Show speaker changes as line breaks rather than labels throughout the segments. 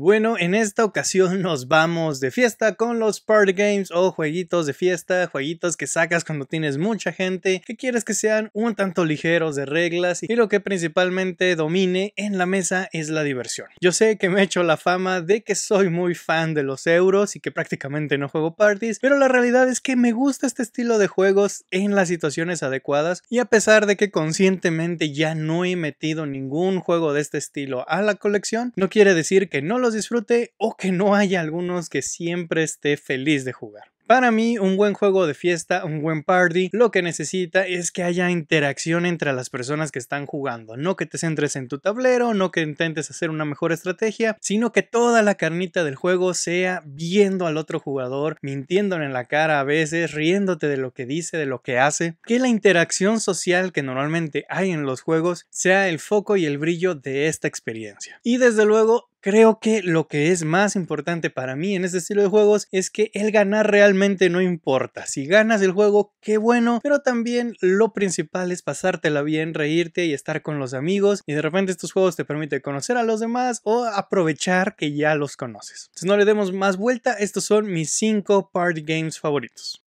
Bueno, en esta ocasión nos vamos de fiesta con los party games o jueguitos de fiesta, jueguitos que sacas cuando tienes mucha gente, que quieres que sean un tanto ligeros de reglas y lo que principalmente domine en la mesa es la diversión. Yo sé que me he hecho la fama de que soy muy fan de los euros y que prácticamente no juego parties, pero la realidad es que me gusta este estilo de juegos en las situaciones adecuadas y a pesar de que conscientemente ya no he metido ningún juego de este estilo a la colección, no quiere decir que no lo disfrute o que no haya algunos que siempre esté feliz de jugar. Para mí, un buen juego de fiesta, un buen party, lo que necesita es que haya interacción entre las personas que están jugando. No que te centres en tu tablero, no que intentes hacer una mejor estrategia, sino que toda la carnita del juego sea viendo al otro jugador, mintiéndole en la cara a veces, riéndote de lo que dice, de lo que hace. Que la interacción social que normalmente hay en los juegos sea el foco y el brillo de esta experiencia. Y desde luego, Creo que lo que es más importante para mí en este estilo de juegos es que el ganar realmente no importa. Si ganas el juego, qué bueno, pero también lo principal es pasártela bien, reírte y estar con los amigos. Y de repente estos juegos te permiten conocer a los demás o aprovechar que ya los conoces. Entonces no le demos más vuelta, estos son mis 5 party games favoritos.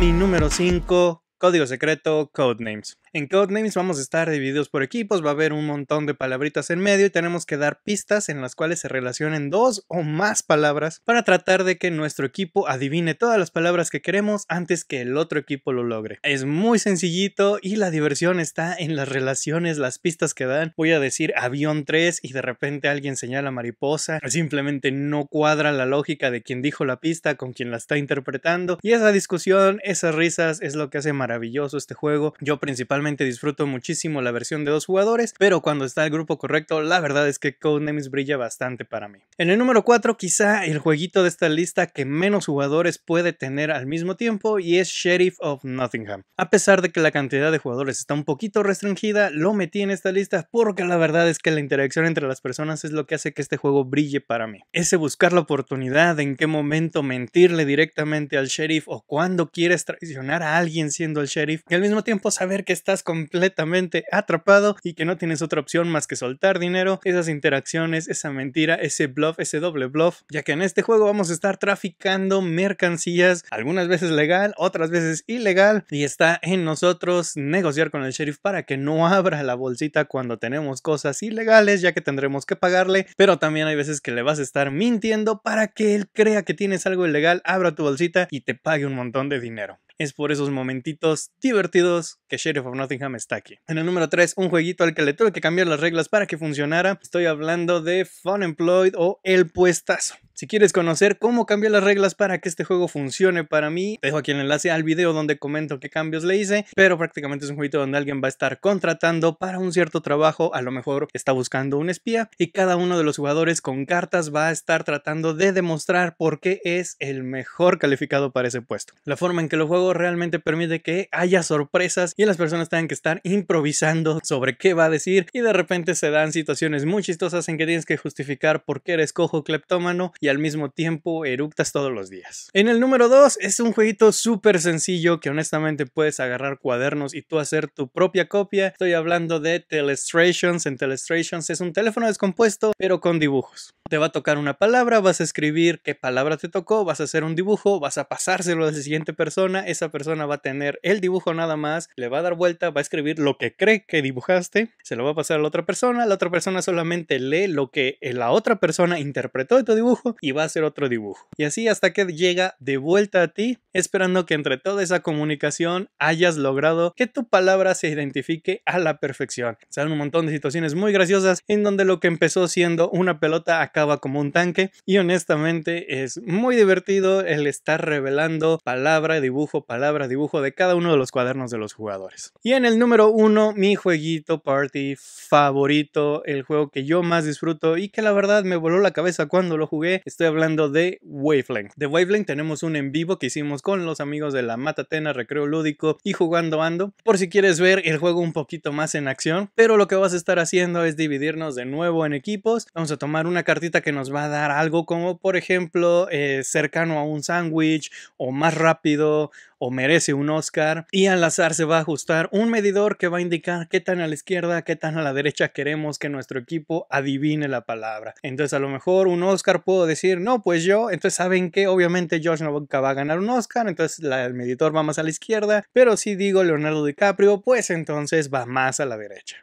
Mi número 5, código secreto, Codenames. En Codenames vamos a estar divididos por equipos, va a haber un montón de palabritas en medio y tenemos que dar pistas en las cuales se relacionen dos o más palabras para tratar de que nuestro equipo adivine todas las palabras que queremos antes que el otro equipo lo logre. Es muy sencillito y la diversión está en las relaciones, las pistas que dan. Voy a decir avión 3 y de repente alguien señala mariposa, simplemente no cuadra la lógica de quien dijo la pista con quien la está interpretando y esa discusión, esas risas es lo que hace maravilloso este juego. Yo principalmente disfruto muchísimo la versión de dos jugadores, pero cuando está el grupo correcto, la verdad es que Codenames brilla bastante para mí. En el número 4, quizá el jueguito de esta lista que menos jugadores puede tener al mismo tiempo y es Sheriff of Nottingham. A pesar de que la cantidad de jugadores está un poquito restringida, lo metí en esta lista porque la verdad es que la interacción entre las personas es lo que hace que este juego brille para mí. Ese buscar la oportunidad, en qué momento mentirle directamente al sheriff o cuando quieres traicionar a alguien siendo el sheriff y al mismo tiempo saber que está estás completamente atrapado y que no tienes otra opción más que soltar dinero, esas interacciones, esa mentira, ese bluff, ese doble bluff, ya que en este juego vamos a estar traficando mercancías, algunas veces legal, otras veces ilegal, y está en nosotros negociar con el sheriff para que no abra la bolsita cuando tenemos cosas ilegales, ya que tendremos que pagarle, pero también hay veces que le vas a estar mintiendo para que él crea que tienes algo ilegal, abra tu bolsita y te pague un montón de dinero. Es por esos momentitos divertidos que Sheriff of Nottingham está aquí. En el número 3, un jueguito al que le tuve que cambiar las reglas para que funcionara. Estoy hablando de Fun Employed o El Puestazo. Si quieres conocer cómo cambié las reglas para que este juego funcione para mí, dejo aquí el enlace al video donde comento qué cambios le hice, pero prácticamente es un jueguito donde alguien va a estar contratando para un cierto trabajo, a lo mejor está buscando un espía, y cada uno de los jugadores con cartas va a estar tratando de demostrar por qué es el mejor calificado para ese puesto. La forma en que lo juego realmente permite que haya sorpresas y las personas tengan que estar improvisando sobre qué va a decir y de repente se dan situaciones muy chistosas en que tienes que justificar por qué eres cojo cleptómano y al mismo tiempo eructas todos los días. En el número 2 es un jueguito súper sencillo que honestamente puedes agarrar cuadernos y tú hacer tu propia copia. Estoy hablando de Telestrations. En Telestrations es un teléfono descompuesto pero con dibujos. Te va a tocar una palabra, vas a escribir qué palabra te tocó, vas a hacer un dibujo, vas a pasárselo a la siguiente persona, esa persona va a tener el dibujo nada más, le va a dar vuelta, va a escribir lo que cree que dibujaste, se lo va a pasar a la otra persona, la otra persona solamente lee lo que la otra persona interpretó de tu dibujo y va a hacer otro dibujo. Y así hasta que llega de vuelta a ti, esperando que entre toda esa comunicación hayas logrado que tu palabra se identifique a la perfección. Salen un montón de situaciones muy graciosas en donde lo que empezó siendo una pelota acá como un tanque y honestamente es muy divertido el estar revelando palabra, dibujo, palabra, dibujo de cada uno de los cuadernos de los jugadores. Y en el número uno, mi jueguito party favorito, el juego que yo más disfruto y que la verdad me voló la cabeza cuando lo jugué, estoy hablando de Wavelength. De Wavelength tenemos un en vivo que hicimos con los amigos de la Matatena, Recreo Lúdico y Jugando Ando, por si quieres ver el juego un poquito más en acción, pero lo que vas a estar haciendo es dividirnos de nuevo en equipos, vamos a tomar una cartita que nos va a dar algo como, por ejemplo, eh, cercano a un sándwich o más rápido o merece un Oscar y al azar se va a ajustar un medidor que va a indicar qué tan a la izquierda, qué tan a la derecha queremos que nuestro equipo adivine la palabra. Entonces a lo mejor un Oscar puedo decir, no, pues yo, entonces saben que obviamente George Novak va a ganar un Oscar, entonces el medidor va más a la izquierda, pero si digo Leonardo DiCaprio, pues entonces va más a la derecha.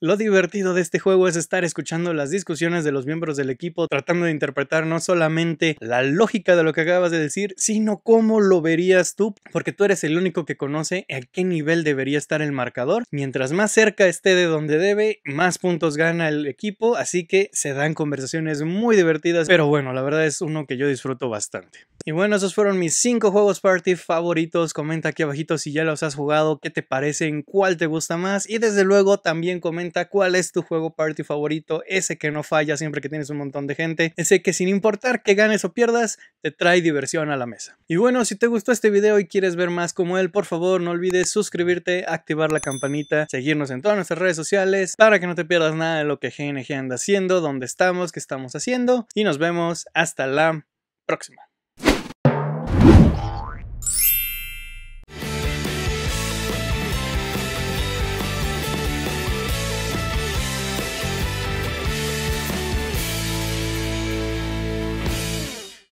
lo divertido de este juego es estar escuchando las discusiones de los miembros del equipo tratando de interpretar no solamente la lógica de lo que acabas de decir, sino cómo lo verías tú porque tú eres el único que conoce a qué nivel debería estar el marcador. Mientras más cerca esté de donde debe, más puntos gana el equipo, así que se dan conversaciones muy divertidas, pero bueno, la verdad es uno que yo disfruto bastante. Y bueno, esos fueron mis 5 juegos party favoritos. Comenta aquí abajito si ya los has jugado, qué te parecen, cuál te gusta más. Y desde luego también comenta cuál es tu juego party favorito, ese que no falla siempre que tienes un montón de gente, ese que sin importar que ganes o pierdas, te trae diversión a la mesa. Y bueno, si te gustó este video y quieres ver más como él, por favor no olvides suscribirte, activar la campanita, seguirnos en todas nuestras redes sociales para que no te pierdas nada de lo que GNG anda haciendo, dónde estamos, qué estamos haciendo. Y nos vemos hasta la próxima.